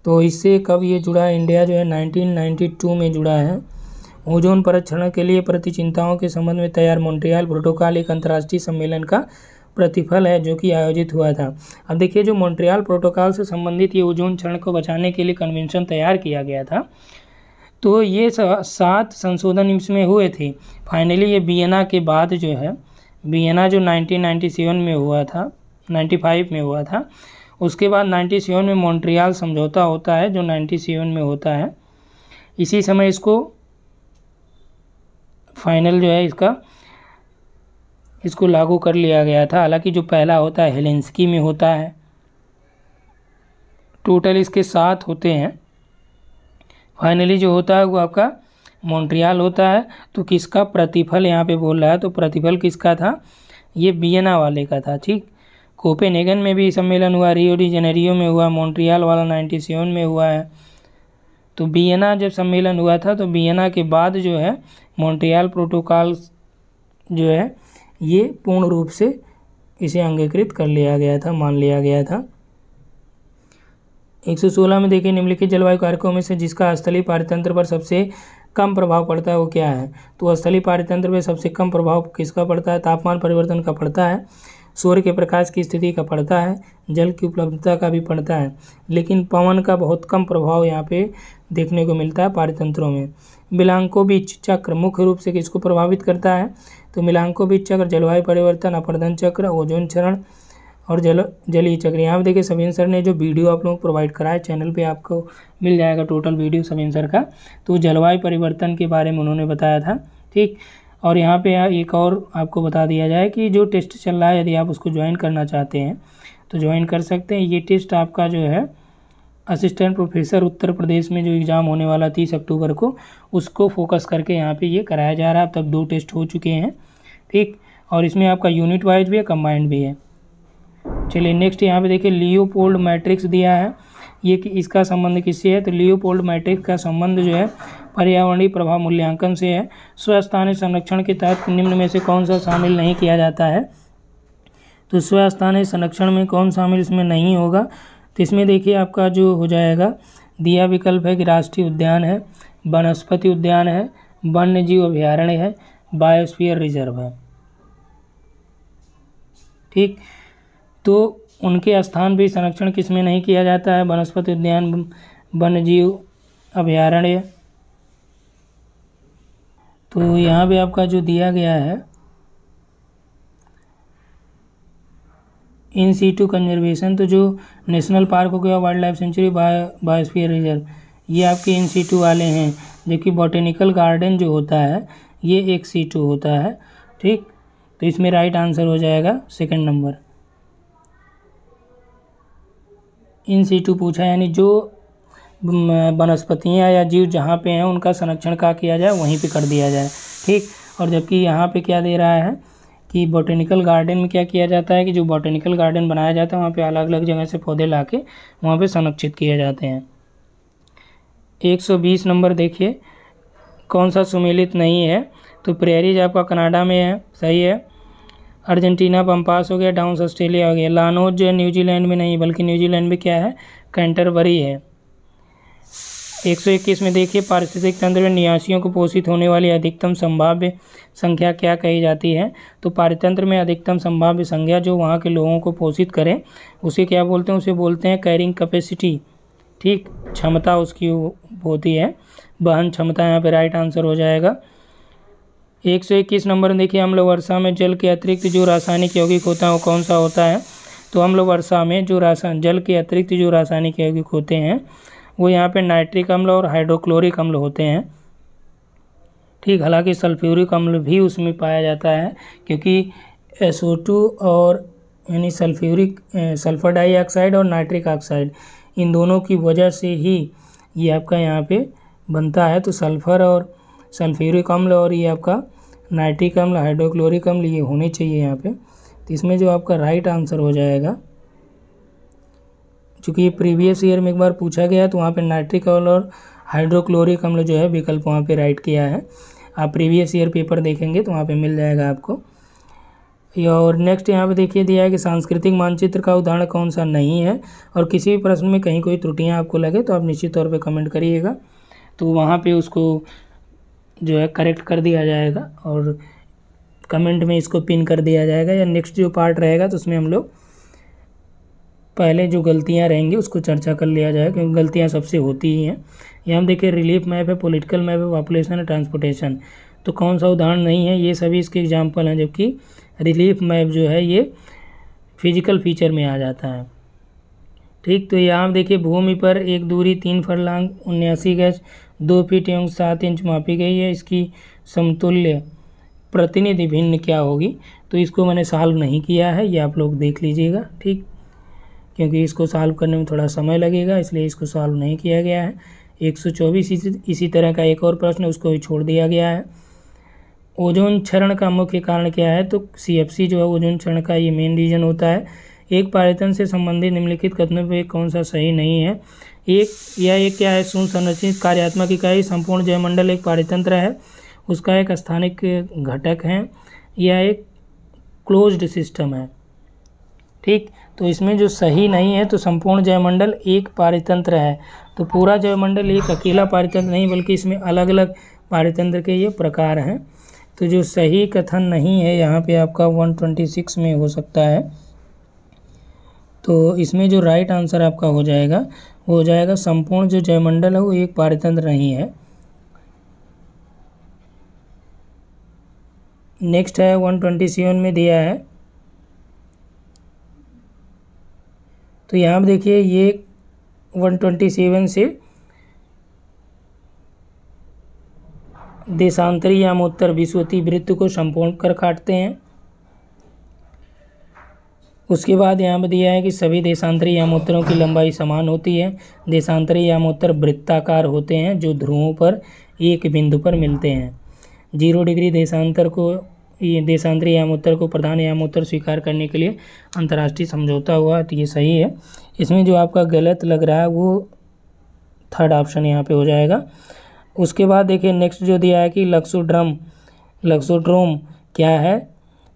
तो इससे कब ये जुड़ा है इंडिया जो है 1992 में जुड़ा है ओजोन परीक्षण के लिए प्रतिचिंताओं के संबंध में तैयार मोन्ट्रियाल प्रोटोकॉल एक अंतर्राष्ट्रीय सम्मेलन का प्रतिफल है जो कि आयोजित हुआ था अब देखिए जो मोन्ट्रियाल प्रोटोकॉल से संबंधित ये ओजोन क्षण को बचाने के लिए कन्वेंशन तैयार किया गया था तो ये सात संशोधन इसमें हुए थे फाइनली ये बीएना के बाद जो है बीएना जो 1997 में हुआ था 95 में हुआ था उसके बाद 97 में मॉन्ट्रियल समझौता होता है जो 97 में होता है इसी समय इसको फाइनल जो है इसका इसको लागू कर लिया गया था हालांकि जो पहला होता है हेलेंसकी में होता है टोटल इसके सात होते हैं फाइनली जो होता है वो आपका मॉन्ट्रियाल होता है तो किसका प्रतिफल यहाँ पे बोल रहा है तो प्रतिफल किसका था ये बियना वाले का था ठीक कोपेनेगन में भी सम्मेलन हुआ रियो डी जेनेरियो में हुआ मॉन्ट्रियाल वाला नाइन्टी सेवन में हुआ है तो बियना जब सम्मेलन हुआ था तो बियना के बाद जो है मॉन्ट्रियाल प्रोटोकॉल जो है ये पूर्ण रूप से इसे अंगीकृत कर लिया गया था मान लिया गया था 116 में देखिए निम्नलिखित जलवायु कारकों में से जिसका स्थलीय पारितंत्र पर सबसे कम प्रभाव पड़ता है वो क्या है तो स्थलीय पारितंत्र पर सबसे कम प्रभाव किसका पड़ता है तापमान परिवर्तन का पड़ता है सूर्य के प्रकाश की स्थिति का पड़ता है जल की उपलब्धता का भी पड़ता है लेकिन पवन का बहुत कम प्रभाव यहाँ पे देखने को मिलता है पारितंत्रों में मिलांको बीच चक्र मुख्य रूप से किसको प्रभावित करता है तो मिलांको बीच चक्र जलवायु परिवर्तन अपर्धन चक्र ओजोन चरण और जल ही चक्र यहाँ पर देखिए समीन सर ने जो वीडियो आप लोग प्रोवाइड करा है चैनल पे आपको मिल जाएगा टोटल वीडियो समीन सर का तो जलवायु परिवर्तन के बारे में उन्होंने बताया था ठीक और यहाँ पे एक और आपको बता दिया जाए कि जो टेस्ट चल रहा है यदि आप उसको ज्वाइन करना चाहते हैं तो ज्वाइन कर सकते हैं ये टेस्ट आपका जो है असिस्टेंट प्रोफेसर उत्तर प्रदेश में जो एग्ज़ाम होने वाला तीस अक्टूबर को उसको फोकस करके यहाँ पर ये कराया जा रहा है अब तक दो टेस्ट हो चुके हैं ठीक और इसमें आपका यूनिट वाइज भी है कम्बाइंड भी है चलिए नेक्स्ट यहाँ पे देखिए लियोपोल्ड मैट्रिक्स दिया है ये कि इसका संबंध किससे है तो लियोपोल्ड मैट्रिक्स का संबंध जो है पर्यावरणीय प्रभाव मूल्यांकन से है स्वस्थानीय संरक्षण के तहत निम्न में से कौन सा शामिल नहीं किया जाता है तो स्वस्थानीय संरक्षण में कौन शामिल इसमें नहीं होगा तो इसमें देखिए आपका जो हो जाएगा दिया विकल्प है कि राष्ट्रीय उद्यान है वनस्पति उद्यान है वन्य जीव अभ्यारण्य है बायोस्फीयर रिजर्व है ठीक तो उनके स्थान भी संरक्षण किसमें नहीं किया जाता है वनस्पति उद्यान वन्य जीव अभ्यारण्य तो यहाँ पे आपका जो दिया गया है इन सी टू कंजर्वेशन तो जो नेशनल पार्क हो गया wild life sanctuary biosphere reserve ये आपके इन सी टू वाले हैं जबकि बॉटेनिकल गार्डन जो होता है ये एक सी टू होता है ठीक तो इसमें राइट आंसर हो जाएगा सेकंड नंबर इन सीटू पूछा यानी जो वनस्पतियाँ या जीव जहाँ पे हैं उनका संरक्षण का किया जाए वहीं पे कर दिया जाए ठीक और जबकि यहाँ पे क्या दे रहा है कि बॉटेनिकल गार्डन में क्या किया जाता है कि जो बॉटेनिकल गार्डन बनाया जाता है वहाँ पे अलग अलग जगह से पौधे ला के वहाँ पर संरक्षित किए जाते हैं एक नंबर देखिए कौन सा सुमेलित नहीं है तो प्रेरीज आपका कनाडा में है सही है अर्जेंटीना पम्पास हो गया डाउन्स ऑस्ट्रेलिया हो गया लानोज जो है न्यूजीलैंड में नहीं बल्कि न्यूजीलैंड में क्या है कैंटरबरी है 121 में देखिए पारिस्थितिक तंत्र में नियासियों को पोषित होने वाली अधिकतम संभाव्य संख्या क्या कही जाती है तो पारितंत्र में अधिकतम संभाव्य संख्या जो वहाँ के लोगों को पोषित करें उसे क्या बोलते हैं उसे बोलते हैं कैरिंग कैपेसिटी ठीक क्षमता उसकी होती है वहन क्षमता यहाँ पे राइट आंसर हो जाएगा एक सौ इक्कीस नंबर में देखिए हम लोग वर्षा में जल के अतिरिक्त जो रासायनिक यौगिक होता है वो कौन सा होता है तो हम लोग वर्षा में जो रासायन जल के अतिरिक्त जो रासायनिक यौगिक होते हैं वो यहाँ पे नाइट्रिक अम्ल और हाइड्रोक्लोरिक अम्ल होते हैं ठीक हालांकि सल्फ्यूरिक अम्ल भी उसमें पाया जाता है क्योंकि एस और यानी सल्फ्यूरिक सल्फर डाइऑक्साइड और नाइट्रिक ऑक्साइड इन दोनों की वजह से ही ये आपका यहाँ पर बनता है तो सल्फ़र और सल्फ्यूरिक अम्ल और ये आपका नाइट्रिक अम्ल हाइड्रोक्लोरिक अम्ल ये होने चाहिए यहाँ पे तो इसमें जो आपका राइट आंसर हो जाएगा चूँकि ये प्रीवियस ईयर में एक बार पूछा गया तो वहाँ पर नाइट्रिक अम्ल और हाइड्रोक्लोरिक अम्ल जो है विकल्प वहाँ पर राइट किया है आप प्रीवियस ईयर पेपर देखेंगे तो वहाँ पर मिल जाएगा आपको और नेक्स्ट यहाँ पे देखिए दिया है कि सांस्कृतिक मानचित्र का उदाहरण कौन सा नहीं है और किसी भी प्रश्न में कहीं कोई त्रुटियाँ आपको लगे तो आप निश्चित तौर पर कमेंट करिएगा तो वहाँ पर उसको जो है करेक्ट कर दिया जाएगा और कमेंट में इसको पिन कर दिया जाएगा या नेक्स्ट जो पार्ट रहेगा तो उसमें हम लोग पहले जो गलतियां रहेंगी उसको चर्चा कर लिया जाएगा क्योंकि गलतियां सबसे होती ही हैं यहाँ हम देखिए रिलीफ मैप है पॉलिटिकल मैप है पॉपुलेशन है ट्रांसपोर्टेशन तो कौन सा उदाहरण नहीं है ये सभी इसके एग्जाम्पल हैं जबकि रिलीफ मैप जो है ये फिजिकल फीचर में आ जाता है ठीक तो यहाँ देखिए भूमि पर एक दूरी तीन फरलांग उन्यासी गज दो फीट एवं सात इंच मापी गई है इसकी समतुल्य प्रतिनिधि भिन्न क्या होगी तो इसको मैंने सॉल्व नहीं किया है ये आप लोग देख लीजिएगा ठीक क्योंकि इसको सॉल्व करने में थोड़ा समय लगेगा इसलिए इसको सॉल्व नहीं किया गया है 124 इसी इसी तरह का एक और प्रश्न उसको भी छोड़ दिया गया है ओजोन क्षरण का मुख्य कारण क्या है तो सी जो है ओजोन क्षरण का ये मेन रीजन होता है एक पर्यटन से संबंधित निम्नलिखित कथनों पर कौन सा सही नहीं है एक यह एक क्या है सुन संरचित कार्यात्मक इकाई संपूर्ण जयमंडल एक पारितंत्र है उसका एक स्थानिक घटक है यह एक क्लोज्ड सिस्टम है ठीक तो इसमें जो सही नहीं है तो संपूर्ण जयमंडल एक पारितंत्र है तो पूरा जयमंडल एक अकेला पारितंत्र नहीं बल्कि इसमें अलग अलग पारितंत्र के ये प्रकार हैं तो जो सही कथन नहीं है यहाँ पे आपका 126 में हो सकता है तो इसमें जो राइट आंसर आपका हो जाएगा वो हो जाएगा संपूर्ण जो जयमंडल है वो एक पारितंत्र नहीं है नेक्स्ट है वन ट्वेंटी सेवन में दिया है तो यहाँ पर देखिए ये वन ट्वेंटी सेवन से देशांतरी या मोत्तर विश्वती वृत्त को संपूर्ण कर काटते हैं उसके बाद यहाँ पर दिया है कि सभी देशांतरी यामोत्तरों की लंबाई समान होती है देशांतरी यामोत्तर वृत्ताकार होते हैं जो ध्रुवों पर एक बिंदु पर मिलते हैं जीरो डिग्री देशांतर को देशांतरी यामोत्तर को प्रधान यामोत्तर स्वीकार करने के लिए अंतर्राष्ट्रीय समझौता हुआ तो ये सही है इसमें जो आपका गलत लग रहा है वो थर्ड ऑप्शन यहाँ पे हो जाएगा उसके बाद देखिए नेक्स्ट जो दिया है कि लक्सोड्रम लक्सोड्रोम क्या है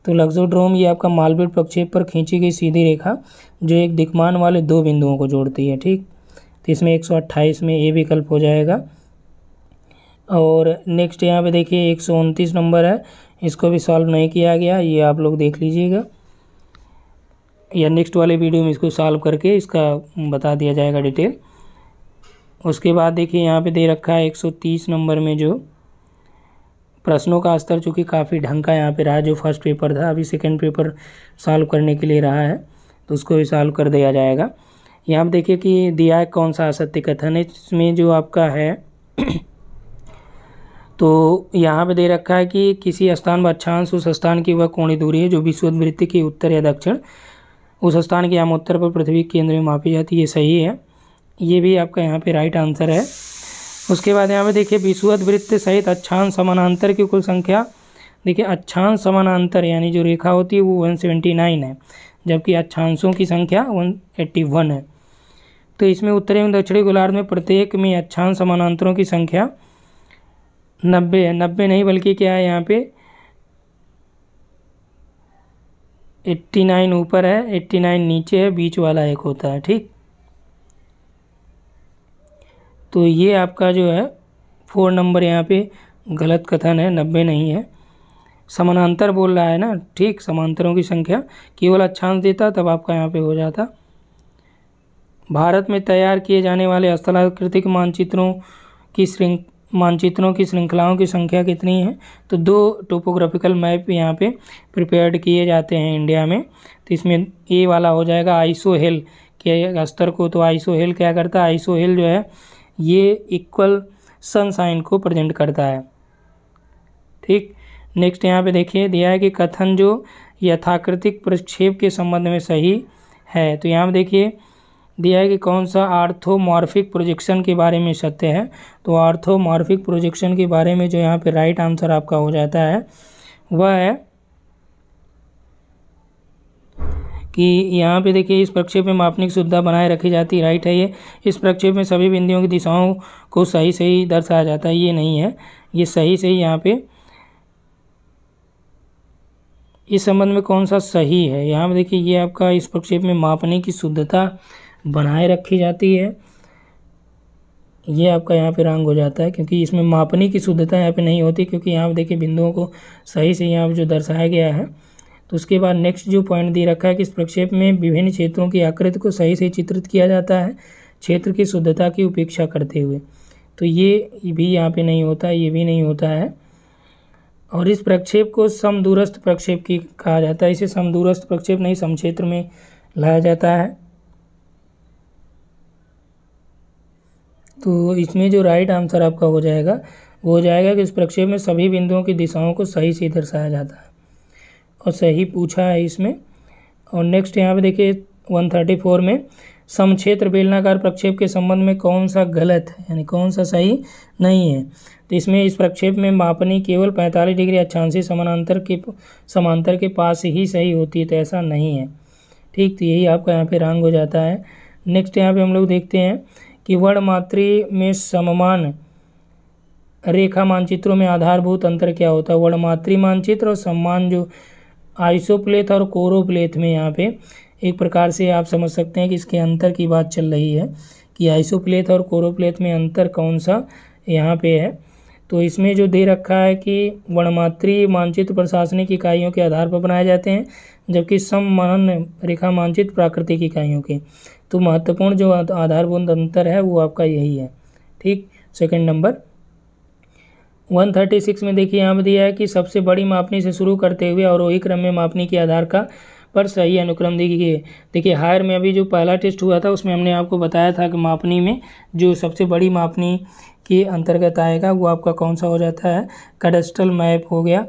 तो लग्जोड्रोम ये आपका मालवेट प्रक्षेप पर खींची गई सीधी रेखा जो एक दिखमान वाले दो बिंदुओं को जोड़ती है ठीक तो इसमें एक में ए विकल्प हो जाएगा और नेक्स्ट यहाँ पे देखिए एक नंबर है इसको भी सॉल्व नहीं किया गया ये आप लोग देख लीजिएगा या नेक्स्ट वाले वीडियो में इसको सॉल्व करके इसका बता दिया जाएगा डिटेल उसके बाद देखिए यहाँ पे दे रखा है 130 नंबर में जो प्रश्नों का स्तर चूँकि काफ़ी ढंग का यहाँ पे रहा जो फर्स्ट पेपर था अभी सेकेंड पेपर सॉल्व करने के लिए रहा है तो उसको भी सॉल्व कर दिया जाएगा यहाँ पर देखिए कि दिया कौन सा असत्य कथन है इसमें जो आपका है तो यहाँ पे दे रखा है कि किसी स्थान व अक्षांश उस स्थान की वह कोणी दूरी है जो विश्ववृत्ति के उत्तर या दक्षिण उस स्थान के आमोत्तर पर पृथ्वी केंद्र में मापी जाती है ये सही है ये भी आपका यहाँ पे राइट आंसर है उसके बाद यहाँ पे देखिए विशुवत वृत्त सहित अच्छांश समानांतर की कुल संख्या देखिए अच्छांश समानांतर यानी जो रेखा होती है वो वन सेवेंटी नाइन है जबकि अच्छांशों की संख्या वन एट्टी वन है तो इसमें उत्तरी एवं दक्षिणी गोलार्ध में प्रत्येक में अच्छांश समानांतरों की संख्या नब्बे है नब्बे नहीं बल्कि क्या है यहाँ पे एट्टी नाइन ऊपर है एट्टी नाइन नीचे है बीच वाला एक होता है ठीक तो ये आपका जो है फोर नंबर यहाँ पे गलत कथन है नब्बे नहीं है समानांतर बोल रहा है ना ठीक समांतरों की संख्या केवल अच्छांश देता तब आपका यहाँ पे हो जाता भारत में तैयार किए जाने वाले स्थलाकृतिक मानचित्रों की श्रृंख मानचित्रों की श्रृंखलाओं की संख्या कितनी है तो दो टोपोग्राफिकल मैप यहाँ पे प्रिपेयर्ड किए जाते हैं इंडिया में तो इसमें ए वाला हो जाएगा आइसो हिल के स्तर को तो आइसो हिल क्या करता है आइसो हिल जो है ये इक्वल सन साइन को प्रेजेंट करता है ठीक नेक्स्ट यहाँ पे देखिए दिया है कि कथन जो यथाकृतिक प्रक्षेप के संबंध में सही है तो यहाँ पे देखिए दिया है कि कौन सा आर्थोमॉर्फिक प्रोजेक्शन के बारे में सत्य है तो आर्थोमॉर्फिक प्रोजेक्शन के बारे में जो यहाँ पे राइट आंसर आपका हो जाता है वह है कि यहाँ पे देखिए इस प्रक्षेप में मापने की सुविधा बनाए रखी जाती है राइट है ये इस प्रक्षेप में सभी बिंदुओं की दिशाओं को सही सही दर्शाया जाता है ये नहीं है ये सही सही यहाँ पे इस संबंध में कौन सा सही है यहाँ पे देखिए ये आपका इस प्रक्षेप में मापने की शुद्धता बनाए रखी जाती है ये आपका यहाँ पे रंग हो जाता है क्योंकि इसमें मापने की शुद्धता यहाँ पे नहीं होती क्योंकि यहाँ पे देखिए बिंदुओं को सही से यहाँ पर जो दर्शाया गया है उसके बाद नेक्स्ट जो पॉइंट दे रखा है कि इस प्रक्षेप में विभिन्न क्षेत्रों की आकृति को सही से चित्रित किया जाता है क्षेत्र की शुद्धता की उपेक्षा करते हुए तो ये भी यहाँ पे नहीं होता ये भी नहीं होता है और इस प्रक्षेप को समदूरस्थ प्रक्षेप की कहा जाता है इसे समदूरस्थ प्रक्षेप नहीं समक्षेत्र में लाया जाता है तो इसमें जो राइट आंसर आपका हो जाएगा वो हो जाएगा कि इस प्रक्षेप में सभी बिंदुओं की दिशाओं को सही से दर्शाया जाता है और सही पूछा है इसमें और नेक्स्ट यहाँ पे देखिए 134 में समक्षेत्र बेलनाकार प्रक्षेप के संबंध में कौन सा गलत है यानी कौन सा सही नहीं है तो इसमें इस प्रक्षेप में मापनी केवल 45 डिग्री अच्छासी समानांतर के समांतर के पास ही सही होती है तो ऐसा नहीं है ठीक तो यही आपका यहाँ पे रंग हो जाता है नेक्स्ट यहाँ पे हम लोग देखते हैं कि वर्णमात्री में सममान रेखा मानचित्रों में आधारभूत अंतर क्या होता है वर्णमात्री मानचित्र और सम्मान जो आइसोप्लेथ और कोरोप्लेथ में यहाँ पे एक प्रकार से आप समझ सकते हैं कि इसके अंतर की बात चल रही है कि आइसोप्लेथ और कोरोप्लेथ में अंतर कौन सा यहाँ पे है तो इसमें जो दे रखा है कि वर्णमात्री मानचित्र प्रशासनिक इकाइयों के आधार पर बनाए जाते हैं जबकि सम्मान रेखा मानचित्र प्राकृतिक इकाइयों के तो महत्वपूर्ण जो आधारभूत अंतर है वो आपका यही है ठीक सेकेंड नंबर 136 में देखिए यहाँ पर दिया है कि सबसे बड़ी मापनी से शुरू करते हुए और वही क्रम में मापनी के आधार का पर सही अनुक्रम देखिए देखिए हायर में अभी जो पहला टेस्ट हुआ था उसमें हमने आपको बताया था कि मापनी में जो सबसे बड़ी मापनी के अंतर्गत आएगा वो आपका कौन सा हो जाता है कडेस्ट्रल मैप हो गया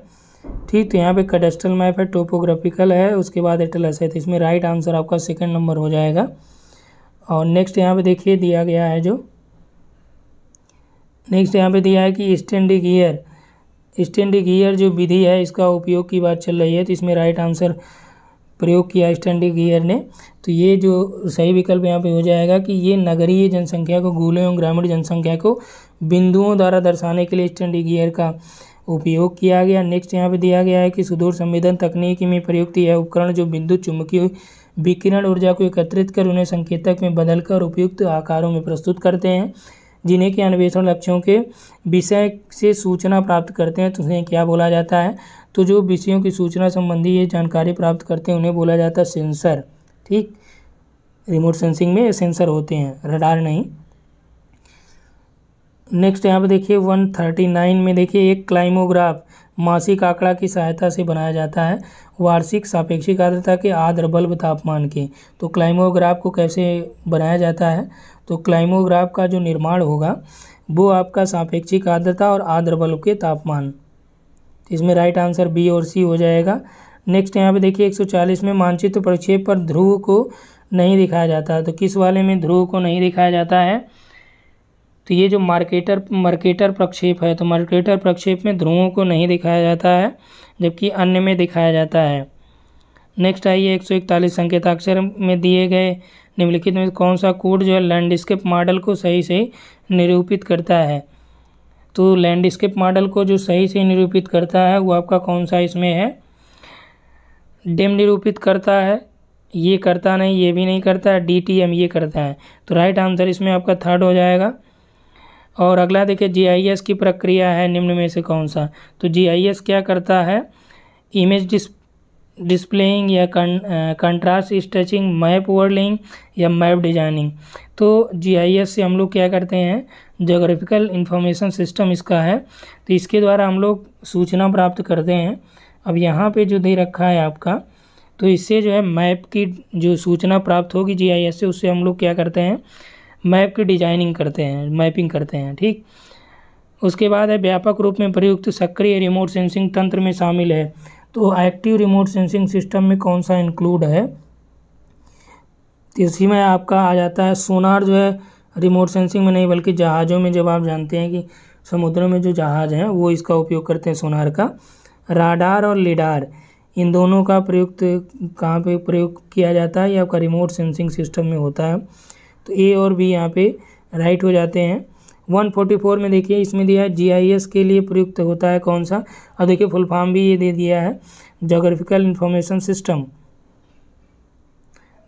ठीक तो यहाँ पे कडेस्ट्रल मैप है टोपोग्राफिकल है उसके बाद एटलस है तो इसमें राइट आंसर आपका सेकेंड नंबर हो जाएगा और नेक्स्ट यहाँ पर देखिए दिया गया है जो नेक्स्ट यहाँ पे दिया है कि स्टैंडिंग ईयर स्टैंडिंग ईयर जो विधि है इसका उपयोग की बात चल रही है तो इसमें राइट आंसर प्रयोग किया स्टैंडिंग ईयर ने तो ये जो सही विकल्प यहाँ पे हो जाएगा कि ये नगरीय जनसंख्या को गोले एवं ग्रामीण जनसंख्या को बिंदुओं द्वारा दर्शाने के लिए स्टैंडिंग ईयर का उपयोग किया गया नेक्स्ट यहाँ पे दिया गया है कि सुदूर संवेदन तकनीक में प्रयुक्त यह उपकरण जो बिंदु चुंबकीय विकिरण ऊर्जा को एकत्रित कर उन्हें संकेतक में बदलकर उपयुक्त आकारों में प्रस्तुत करते हैं जिन्हें के अन्वेषण लक्ष्यों के विषय से सूचना प्राप्त करते हैं तो उन्हें क्या बोला जाता है तो जो विषयों की सूचना संबंधी ये जानकारी प्राप्त करते हैं उन्हें बोला जाता है सेंसर ठीक रिमोट सेंसिंग में सेंसर होते हैं रडार नहीं नेक्स्ट यहाँ पर देखिए 139 में देखिए एक क्लाइमोग्राफ मासिक आंकड़ा की सहायता से बनाया जाता है वार्षिक सापेक्षिक आर्द्रता के आद्र बल्ब तापमान के तो क्लाइमोग्राफ को कैसे बनाया जाता है तो क्लाइमोग्राफ का जो निर्माण होगा वो आपका सापेक्षिक आर्द्रता और आर्द्र बल्ब के तापमान तो इसमें राइट आंसर बी और सी हो जाएगा नेक्स्ट यहाँ पे देखिए 140 में मानचित्र प्रक्षेप पर ध्रुव को नहीं दिखाया जाता तो किस वाले में ध्रुव को नहीं दिखाया जाता है तो ये जो मार्केटर मार्केटर प्रक्षेप है तो मार्केटर प्रक्षेप में ध्रुवों को नहीं दिखाया जाता है जबकि अन्य में दिखाया जाता है नेक्स्ट आइए एक सौ इकतालीस संकेताक्षर में दिए गए निम्नलिखित में कौन सा कोड जो है लैंडस्केप मॉडल को सही से निरूपित करता है तो लैंडस्केप मॉडल को जो सही से निरूपित करता है वो आपका कौन सा इसमें है डेम निरूपित करता है ये करता नहीं ये भी नहीं करता है डी टी एम ये करता है तो राइट आंसर इसमें आपका थर्ड हो जाएगा और अगला देखिए जी आई एस की प्रक्रिया है निम्न में से कौन सा तो जी आई एस क्या करता है इमेज डिस डिस्प्लेइंग या कंट्रास्ट स्ट्रेचिंग मैप वर्डलिंग या मैप डिजाइनिंग तो जीआईएस से हम लोग क्या करते हैं जोग्राफिकल इंफॉर्मेशन सिस्टम इसका है तो इसके द्वारा हम लोग सूचना प्राप्त करते हैं अब यहाँ पे जो दे रखा है आपका तो इससे जो है मैप की जो सूचना प्राप्त होगी जीआईएस से उससे हम लोग क्या करते हैं मैप की डिजाइनिंग करते हैं मैपिंग करते हैं ठीक उसके बाद है व्यापक रूप में प्रयुक्त सक्रिय रिमोट सेंसिंग तंत्र में शामिल है तो एक्टिव रिमोट सेंसिंग सिस्टम में कौन सा इंक्लूड है इसी में आपका आ जाता है सोनार जो है रिमोट सेंसिंग में नहीं बल्कि जहाज़ों में जब आप जानते हैं कि समुद्र में जो जहाज़ हैं वो इसका उपयोग करते हैं सोनार का राडार और लिडार इन दोनों का प्रयुक्त कहाँ पे प्रयोग किया जाता है या आपका रिमोट सेंसिंग सिस्टम में होता है तो ए और बी यहाँ पे राइट हो जाते हैं 144 में देखिए इसमें दिया है जीआईएस के लिए प्रयुक्त होता है कौन सा और देखिए फुल फॉर्म भी ये दे दिया है जोग्राफिकल इन्फॉर्मेशन सिस्टम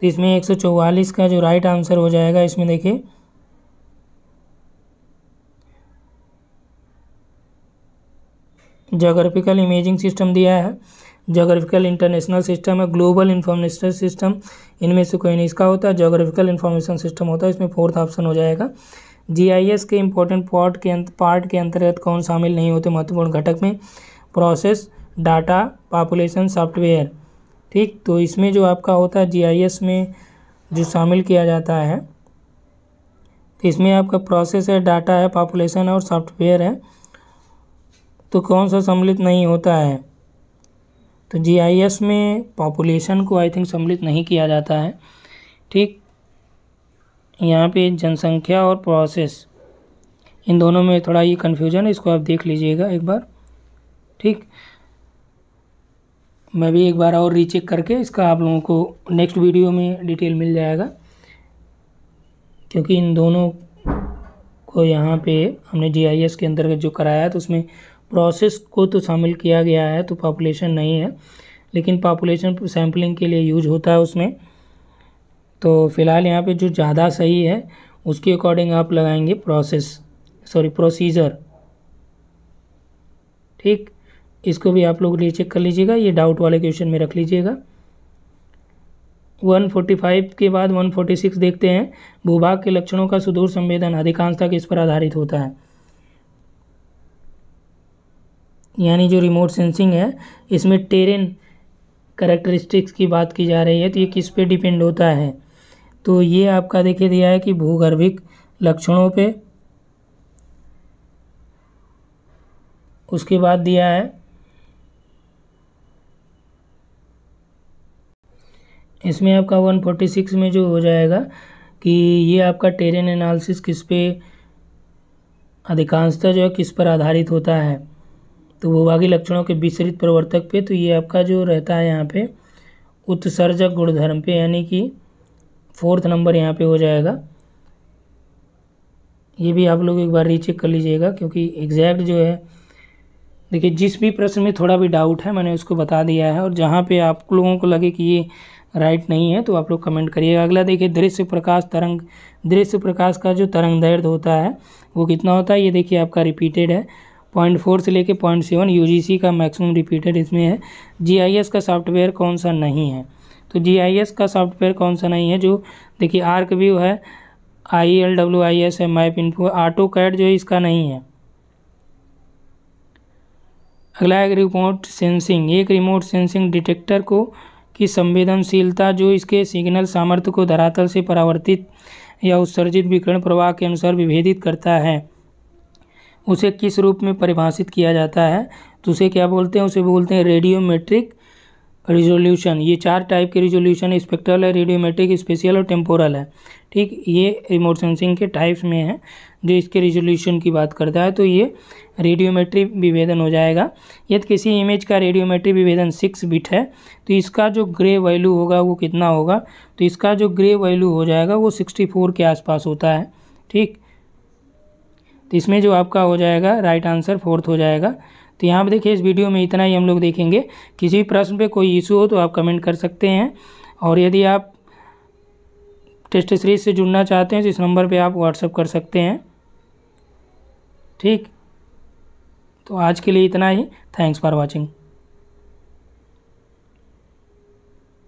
एक इसमें 144 का जो राइट आंसर हो जाएगा इसमें देखिए जोग्राफिकल इमेजिंग सिस्टम दिया है जोग्राफिकल इंटरनेशनल सिस्टम है ग्लोबल इन्फॉर्मेशन सिस्टम इनमें से कोई नहीं इसका होता है जोग्राफिकल इन्फॉर्मेशन सिस्टम होता है इसमें फोर्थ ऑप्शन हो जाएगा जीआईएस के इम्पोर्टेंट पार्ट के पार्ट के अंतर्गत कौन शामिल नहीं होते महत्वपूर्ण घटक में प्रोसेस डाटा पॉपुलेशन सॉफ्टवेयर ठीक तो इसमें जो आपका होता है जीआईएस में जो शामिल किया जाता है तो इसमें आपका प्रोसेस है डाटा है पॉपुलेशन है और सॉफ्टवेयर है तो कौन सा सम्मिलित नहीं होता है तो जीआईएस में पॉपुलेशन को आई थिंक सम्मिलित नहीं किया जाता है ठीक यहाँ पे जनसंख्या और प्रोसेस इन दोनों में थोड़ा ये कन्फ्यूजन है इसको आप देख लीजिएगा एक बार ठीक मैं भी एक बार और रीचेक करके इसका आप लोगों को नेक्स्ट वीडियो में डिटेल मिल जाएगा क्योंकि इन दोनों को यहाँ पे हमने जीआईएस के अंतर्गत जो कराया है तो उसमें प्रोसेस को तो शामिल किया गया है तो पॉपुलेशन नहीं है लेकिन पॉपुलेशन सैम्पलिंग के लिए यूज होता है उसमें तो फ़िलहाल यहाँ पे जो ज़्यादा सही है उसके अकॉर्डिंग आप लगाएंगे प्रोसेस सॉरी प्रोसीजर ठीक इसको भी आप लोग लिए चेक कर लीजिएगा ये डाउट वाले क्वेश्चन में रख लीजिएगा 145 के बाद 146 देखते हैं भूभाग के लक्षणों का सुदूर संवेदन अधिकांशता किस पर आधारित होता है यानी जो रिमोट सेंसिंग है इसमें टेरेन करेक्टरिस्टिक्स की बात की जा रही है तो ये किस पे डिपेंड होता है तो ये आपका देखिए दिया है कि भूगर्भिक लक्षणों पे उसके बाद दिया है इसमें आपका 146 में जो हो जाएगा कि ये आपका टेरेन एनालिसिस किस पे अधिकांशतः जो है किस पर आधारित होता है तो भूभागी लक्षणों के विसरित प्रवर्तक पे तो ये आपका जो रहता है यहाँ पे उत्सर्जक गुणधर्म पे यानी कि फोर्थ नंबर यहाँ पे हो जाएगा ये भी आप लोग एक बार रीचेक कर लीजिएगा क्योंकि एग्जैक्ट जो है देखिए जिस भी प्रश्न में थोड़ा भी डाउट है मैंने उसको बता दिया है और जहाँ पे आप लोगों को लगे कि ये राइट नहीं है तो आप लोग कमेंट करिएगा अगला देखिए दृश्य प्रकाश तरंग दृश्य प्रकाश का जो तरंग दर्द होता है वो कितना होता है ये देखिए आपका रिपीटेड है पॉइंट फोर से लेके पॉइंट सेवन यू का मैक्सिमम रिपीटेड इसमें है जी का सॉफ्टवेयर कौन सा नहीं है तो जी का सॉफ्टवेयर कौन सा नहीं है जो देखिए आर्क व्यू है I L W I S है मैप इन्फो ऑटो कैड जो है इसका नहीं है अगला एक रिमोट सेंसिंग एक रिमोट सेंसिंग डिटेक्टर को की संवेदनशीलता जो इसके सिग्नल सामर्थ्य को धरातल से परावर्तित या उत्सर्जित विकरण प्रवाह के अनुसार विभेदित करता है उसे किस रूप में परिभाषित किया जाता है तो उसे क्या बोलते हैं उसे बोलते हैं रेडियोमेट्रिक रिजोल्यूशन ये चार टाइप के रिजोल्यूशन है स्पेक्ट्रल है रेडियोमेट्रिक स्पेशियल और टेम्पोरल है ठीक ये रिमोट सेंसिंग के टाइप्स में है जो इसके रिजोल्यूशन की बात करता है तो ये रेडियोमेट्री विभेदन हो जाएगा यदि किसी इमेज का रेडियोमेट्री विभेदन सिक्स बिट है तो इसका जो ग्रे वैल्यू होगा वो कितना होगा तो इसका जो ग्रे वैल्यू हो जाएगा वो सिक्सटी फोर के आसपास होता है ठीक तो इसमें जो आपका हो जाएगा राइट आंसर फोर्थ हो जाएगा तो यहाँ पर देखिए इस वीडियो में इतना ही हम लोग देखेंगे किसी भी प्रश्न पे कोई इशू हो तो आप कमेंट कर सकते हैं और यदि आप टेस्ट सीरीज से जुड़ना चाहते हैं तो इस नंबर पे आप व्हाट्सअप कर सकते हैं ठीक तो आज के लिए इतना ही थैंक्स फॉर वॉचिंग